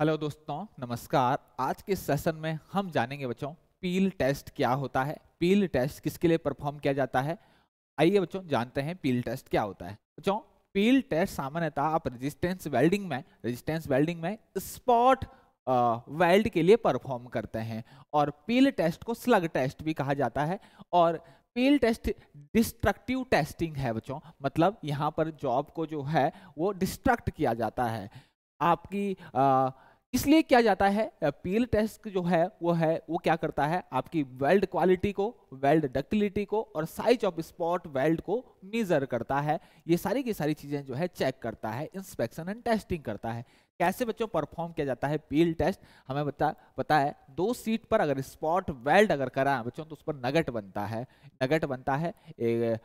hello दोस्तों नमस्कार आज के सेशन में हम जानेंगे बच्चों पील टेस्ट क्या होता है पील टेस्ट किसके लिए परफॉर्म किया जाता है आइए बच्चों जानते हैं पील टेस्ट क्या होता है बच्चों पील टेस्ट सामान्यतः आप रेजिस्टेंस वेल्डिंग में रेजिस्टेंस वेल्डिंग में स्पॉट वेल्ड के लिए परफॉर्म करते हैं और पील टेस्ट को स्लग टेस्ट भी कहा जाता है और पील टेस्ट डिस्ट्रक्टिव टेस्टिंग है बच्चों मतलब यहाँ पर जॉब को जो है वो डिस्ट्रक्ट किया जाता है आपकी इसलिए क्या जाता है पील टेस्ट जो है वो है वो क्या करता है आपकी वेल्ड क्वालिटी को वेल्ड डक्टिलिटी को और साइज ऑफ स्पॉट वेल्ड को मेजर करता है ये सारी की सारी चीजें जो है चेक करता है इंस्पेक्शन एंड टेस्टिंग करता है कैसे बच्चों परफॉर्म किया जाता है पील टेस्ट हमें बता पता है दो सीट पर अगर स्पॉट वेल्ड अगर करा बच्चों तो उस पर नगेट बनता है नगेट बनता है ए,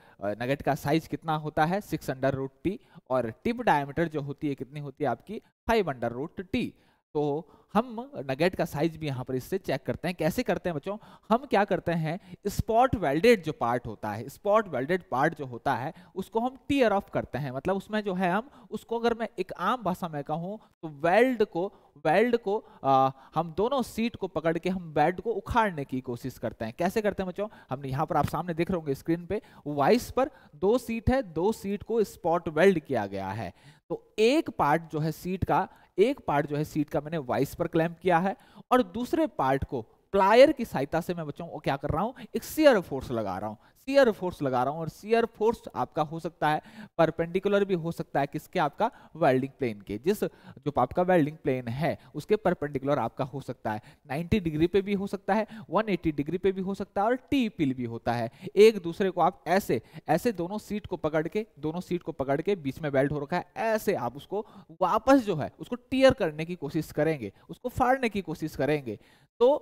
नगेट का साइज कितना होता है सिक्स अंडर रूट टी और टिप डायमीटर जो होती है कितनी होती है आपकी फाइव अंडर रूट टी तो हम नगेट का साइज भी यहाँ पर इससे चेक करते हैं कैसे करते हैं बच्चों हम क्या करते हैं स्पॉट वेल्डेड जो पार्ट होता है स्पॉट वेल्डेड पार्ट जो होता है उसको हम टीयर ऑफ करते हैं मतलब उसमें जो है हम उसको अगर मैं एक आम भाषा में कहूँ तो वेल्ड को वेल्ड को आ, हम दोनों सीट को पकड़ के हम वेल्ड को उखाड़ने की कोशिश करते हैं कैसे करते हैं बच्चों हमने यहाँ पर आप सामने देख रहे होंगे स्क्रीन पर वाइस पर दो सीट है दो सीट को स्पॉट वेल्ड किया गया है तो एक पार्ट जो है सीट का एक पार्ट जो है सीट का मैंने वाइस पर क्लैंप किया है और दूसरे पार्ट को प्लायर की सहायता से मैं बच्चों को क्या कर रहा हूँ एक सियर फोर्स लगा रहा हूँ सियर फोर्स लगा रहा हूँ और सियर फोर्स आपका हो सकता है परपेंडिकुलर भी हो सकता है किसके आपका वेल्डिंग प्लेन के जिस जो आपका वेल्डिंग प्लेन है उसके परपेंडिकुलर आपका हो सकता है 90 डिग्री पे भी हो सकता है 180 डिग्री पे भी हो सकता है और टी पिल भी होता है एक दूसरे को आप ऐसे ऐसे दोनों सीट को पकड़ के दोनों सीट को पकड़ के बीच में बेल्ट हो रखा है ऐसे आप उसको वापस जो है उसको टीयर करने की कोशिश करेंगे उसको फाड़ने की कोशिश करेंगे तो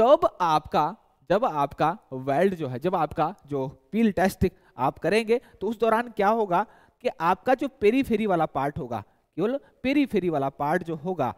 तब आपका जब आपका वेल्ड जो है जब आपका जो पील टेस्ट आप करेंगे तो उस दौरान क्या होगा कि आपका जो पेरीफेरी वाला पार्ट होगा केवल पेरीफेरी वाला पार्ट जो होगा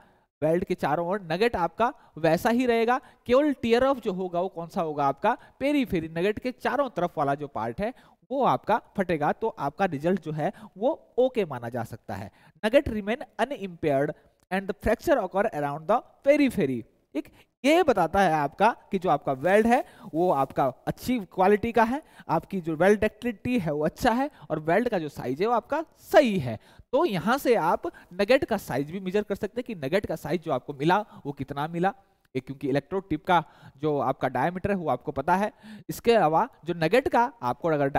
वेल्ड के चारों ओर नगेट आपका वैसा ही रहेगा केवल टीयर ऑफ जो होगा वो कौन सा होगा आपका पेरीफेरी नगेट के चारों तरफ वाला जो पार्ट है वो आपका फटेगा तो आपका रिजल्ट जो है वो ओके माना जा सकता है nugget remain unimpaired and the fracture occur around the periphery ठीक ये बताता है आपका कि जो आपका वेल्ड है वो आपका अच्छी क्वालिटी का है आपकी जो वेल्ड डेक्टिलिटी है वो अच्छा है और वेल्ड का जो साइज है वो आपका सही है तो यहाँ से आप नगेट का साइज भी मेजर कर सकते हैं कि नगेट का साइज जो आपको मिला वो कितना मिला क्योंकि इलेक्ट्रोड टिप का जो आपका डायमीटर है वो आपको पता है इसके अलावा जो नगेट का आपको अगर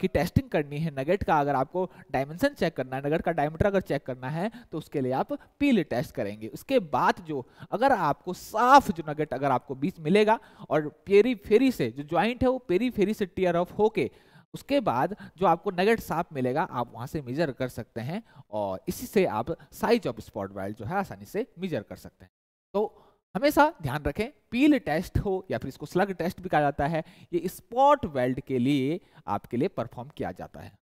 की टेस्टिंग करनी है नगेट का अगर आपको डायमेंशन चेक करना है नगेट का डायमीटर अगर चेक करना है तो उसके लिए आप पीले टेस्ट करेंगे उसके बाद जो अगर आपको साफ जो नगेट अगर आपको बीच मिलेगा और पेरी फेरी से जो ज्वाइंट है वो पेरी फेरी से टीयर ऑफ होके उसके बाद जो आपको नगेट साफ मिलेगा आप वहां से मेजर कर सकते हैं और इसी से आप साइज ऑफ स्पॉट वाइल्ड जो है आसानी से मेजर कर सकते हैं तो हमेशा ध्यान रखें पील टेस्ट हो या फिर इसको स्लग टेस्ट भी कहा जाता है ये स्पॉट वेल्ड के लिए आपके लिए परफॉर्म किया जाता है